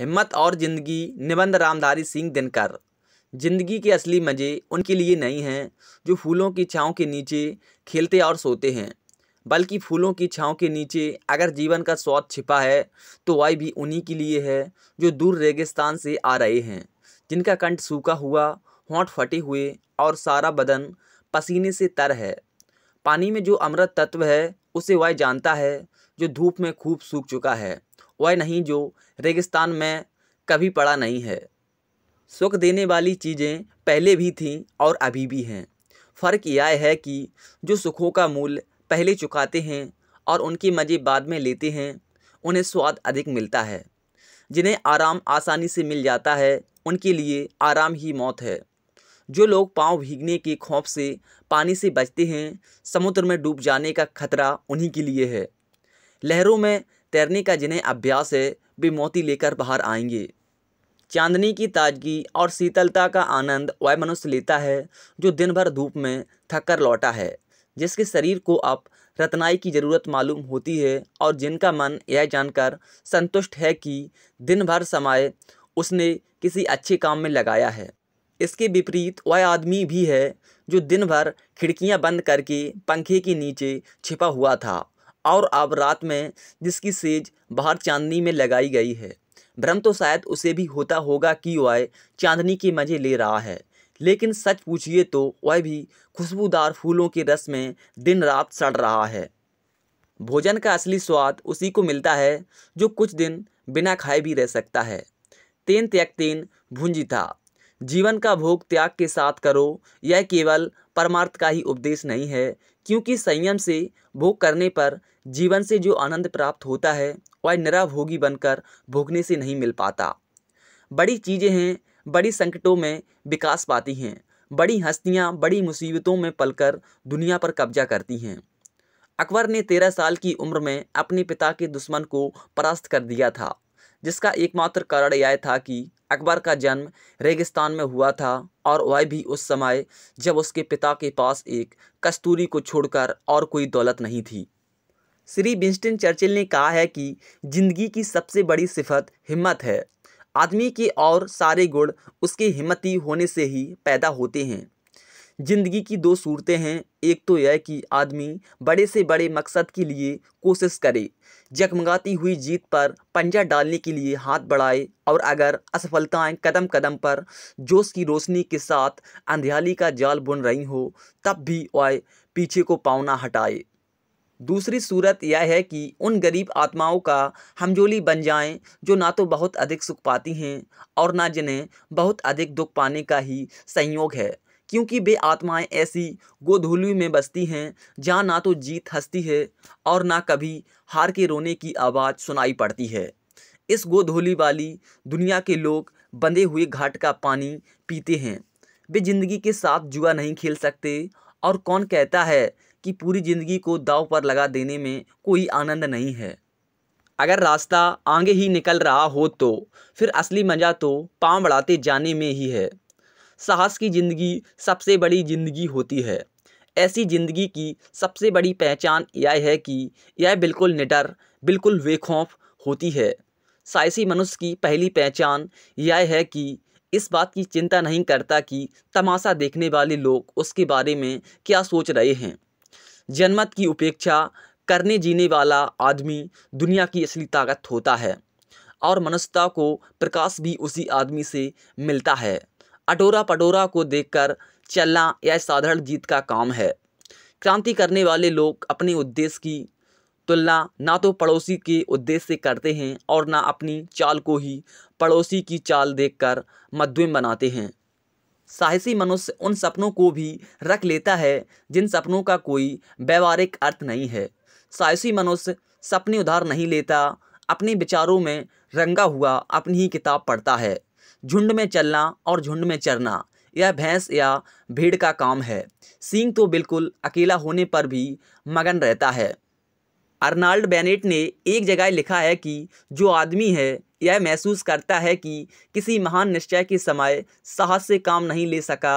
हिम्मत और ज़िंदगी निबंध रामधारी सिंह दिनकर ज़िंदगी के असली मज़े उनके लिए नहीं हैं जो फूलों की छाँव के नीचे खेलते और सोते हैं बल्कि फूलों की छाँव के नीचे अगर जीवन का स्वाद छिपा है तो वह भी उन्हीं के लिए है जो दूर रेगिस्तान से आ रहे हैं जिनका कंठ सूखा हुआ होंठ फटे हुए और सारा बदन पसीने से तर है पानी में जो अमृत तत्व है उसे वह जानता है जो धूप में खूब सूख चुका है वह नहीं जो रेगिस्तान में कभी पड़ा नहीं है सुख देने वाली चीज़ें पहले भी थीं और अभी भी हैं फ़र्क यह है कि जो सुखों का मूल पहले चुकाते हैं और उनके मज़े बाद में लेते हैं उन्हें स्वाद अधिक मिलता है जिन्हें आराम आसानी से मिल जाता है उनके लिए आराम ही मौत है जो लोग पांव भीगने के खौफ से पानी से बचते हैं समुद्र में डूब जाने का खतरा उन्हीं के लिए है लहरों में तैरने का जिन्हें अभ्यास है वे मोती लेकर बाहर आएंगे चांदनी की ताजगी और शीतलता का आनंद वह मनुष्य लेता है जो दिन भर धूप में थक कर लौटा है जिसके शरीर को अब रतनाई की ज़रूरत मालूम होती है और जिनका मन यह जानकर संतुष्ट है कि दिन भर समय उसने किसी अच्छे काम में लगाया है इसके विपरीत वह आदमी भी है जो दिन भर खिड़कियां बंद करके पंखे के नीचे छिपा हुआ था और अब रात में जिसकी सेज बाहर चांदनी में लगाई गई है भ्रम तो शायद उसे भी होता होगा कि वह चांदनी के मज़े ले रहा है लेकिन सच पूछिए तो वह भी खुशबूदार फूलों के रस में दिन रात सड़ रहा है भोजन का असली स्वाद उसी को मिलता है जो कुछ दिन बिना खाए भी रह सकता है तेन त्याग तेन भुंजी था जीवन का भोग त्याग के साथ करो यह केवल परमार्थ का ही उपदेश नहीं है क्योंकि संयम से भोग करने पर जीवन से जो आनंद प्राप्त होता है वह निराभोगी बनकर भोगने से नहीं मिल पाता बड़ी चीज़ें हैं बड़ी संकटों में विकास पाती हैं बड़ी हस्तियां बड़ी मुसीबतों में पलकर दुनिया पर कब्जा करती हैं अकबर ने तेरह साल की उम्र में अपने पिता के दुश्मन को परास्त कर दिया था जिसका एकमात्र कारण यह था कि अकबर का जन्म रेगिस्तान में हुआ था और वह भी उस समय जब उसके पिता के पास एक कस्तूरी को छोड़कर और कोई दौलत नहीं थी श्री विंस्टन चर्चिल ने कहा है कि जिंदगी की सबसे बड़ी सिफत हिम्मत है आदमी के और सारे गुण उसके हिम्मती होने से ही पैदा होते हैं ज़िंदगी की दो सूरतें हैं एक तो यह कि आदमी बड़े से बड़े मकसद के लिए कोशिश करे जगमगाती हुई जीत पर पंजा डालने के लिए हाथ बढ़ाए और अगर असफलताएं कदम कदम पर जोश की रोशनी के साथ अंधियाली का जाल बुन रही हो तब भी वह पीछे को पावना हटाए दूसरी सूरत यह है कि उन गरीब आत्माओं का हमजोली बन जाएं जो ना तो बहुत अधिक सुख पाती हैं और ना जिन्हें बहुत अधिक दुख पाने का ही संयोग है क्योंकि वे आत्माएं ऐसी गोधूलि में बसती हैं जहाँ ना तो जीत हंसती है और ना कभी हार के रोने की आवाज़ सुनाई पड़ती है इस गोधोली वाली दुनिया के लोग बंधे हुए घाट का पानी पीते हैं वे जिंदगी के साथ जुआ नहीं खेल सकते और कौन कहता है कि पूरी ज़िंदगी को दाव पर लगा देने में कोई आनंद नहीं है अगर रास्ता आगे ही निकल रहा हो तो फिर असली मज़ा तो पाँव बढ़ाते जाने में ही है साहस की ज़िंदगी सबसे बड़ी ज़िंदगी होती है ऐसी ज़िंदगी की सबसे बड़ी पहचान यह है कि यह बिल्कुल निडर बिल्कुल बेखौफ होती है साइसी मनुष्य की पहली पहचान यह है कि इस बात की चिंता नहीं करता कि तमाशा देखने वाले लोग उसके बारे में क्या सोच रहे हैं जनमत की उपेक्षा करने जीने वाला आदमी दुनिया की असली ताकत होता है और मनुष्यता को प्रकाश भी उसी आदमी से मिलता है अटोरा पटोरा को देखकर चलना यह साधारण जीत का काम है क्रांति करने वाले लोग अपने उद्देश्य की तुलना ना तो पड़ोसी के उद्देश्य से करते हैं और ना अपनी चाल को ही पड़ोसी की चाल देखकर मध्यम बनाते हैं साहसी मनुष्य उन सपनों को भी रख लेता है जिन सपनों का कोई व्यवहारिक अर्थ नहीं है साहसी मनुष्य सपने उधार नहीं लेता अपने विचारों में रंगा हुआ अपनी ही किताब पढ़ता है झुंड में चलना और झुंड में चरना यह भैंस या भीड़ का काम है सिंह तो बिल्कुल अकेला होने पर भी मगन रहता है अर्नाल्ड बेनेट ने एक जगह लिखा है कि जो आदमी है यह महसूस करता है कि किसी महान निश्चय के समय साहस से काम नहीं ले सका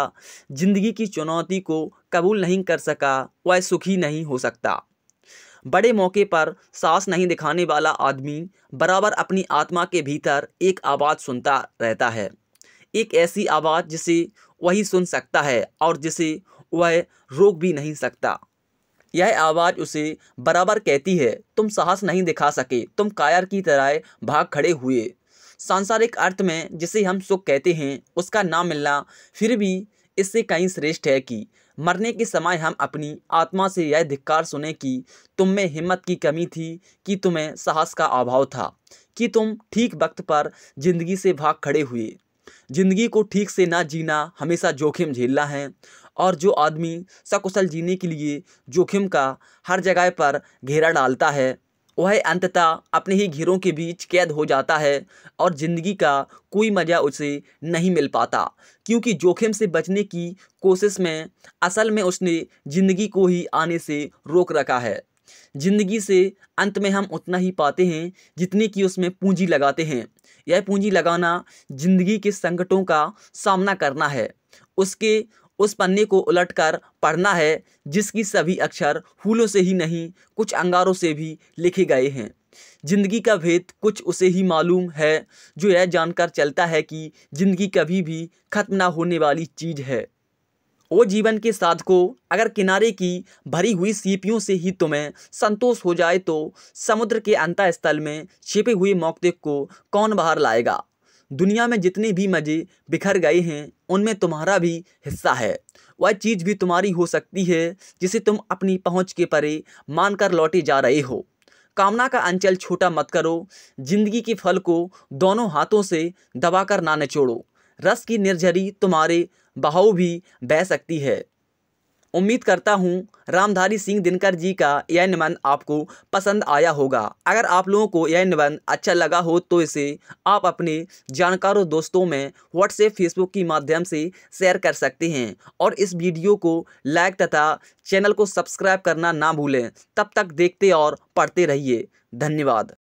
जिंदगी की चुनौती को कबूल नहीं कर सका वह सुखी नहीं हो सकता बड़े मौके पर साहस नहीं दिखाने वाला आदमी बराबर अपनी आत्मा के भीतर एक आवाज़ सुनता रहता है एक ऐसी आवाज़ जिसे वही सुन सकता है और जिसे वह रोक भी नहीं सकता यह आवाज़ उसे बराबर कहती है तुम साहस नहीं दिखा सके तुम कायर की तरह भाग खड़े हुए सांसारिक अर्थ में जिसे हम सुख कहते हैं उसका ना मिलना फिर भी इससे कहीं श्रेष्ठ है कि मरने के समय हम अपनी आत्मा से यह धिक्कार सुने कि तुम में हिम्मत की कमी थी कि तुम्हें साहस का अभाव था कि तुम ठीक वक्त पर जिंदगी से भाग खड़े हुए जिंदगी को ठीक से ना जीना हमेशा जोखिम झेलना है और जो आदमी सकुशल जीने के लिए जोखिम का हर जगह पर घेरा डालता है वह अंततः अपने ही घिरों के बीच कैद हो जाता है और ज़िंदगी का कोई मज़ा उसे नहीं मिल पाता क्योंकि जोखिम से बचने की कोशिश में असल में उसने ज़िंदगी को ही आने से रोक रखा है ज़िंदगी से अंत में हम उतना ही पाते हैं जितनी कि उसमें पूंजी लगाते हैं यह पूंजी लगाना ज़िंदगी के संकटों का सामना करना है उसके उस पन्ने को उलटकर पढ़ना है जिसकी सभी अक्षर फूलों से ही नहीं कुछ अंगारों से भी लिखे गए हैं जिंदगी का भेद कुछ उसे ही मालूम है जो यह जानकर चलता है कि जिंदगी कभी भी खत्म ना होने वाली चीज़ है वो जीवन के साथ को अगर किनारे की भरी हुई सीपियों से ही तुम्हें संतोष हो जाए तो समुद्र के अंतःस्थल में छिपे हुए मौके को कौन बाहर लाएगा दुनिया में जितने भी मज़े बिखर गए हैं उनमें तुम्हारा भी हिस्सा है वह चीज़ भी तुम्हारी हो सकती है जिसे तुम अपनी पहुंच के परे मानकर लौटे जा रहे हो कामना का अंचल छोटा मत करो जिंदगी के फल को दोनों हाथों से दबाकर ना निचोड़ो रस की निर्झरी तुम्हारे बहाव भी बह सकती है उम्मीद करता हूँ रामधारी सिंह दिनकर जी का यह निबंध आपको पसंद आया होगा अगर आप लोगों को यह निबंध अच्छा लगा हो तो इसे आप अपने जानकारों दोस्तों में व्हाट्सएप फेसबुक के माध्यम से शेयर कर सकते हैं और इस वीडियो को लाइक तथा चैनल को सब्सक्राइब करना ना भूलें तब तक देखते और पढ़ते रहिए धन्यवाद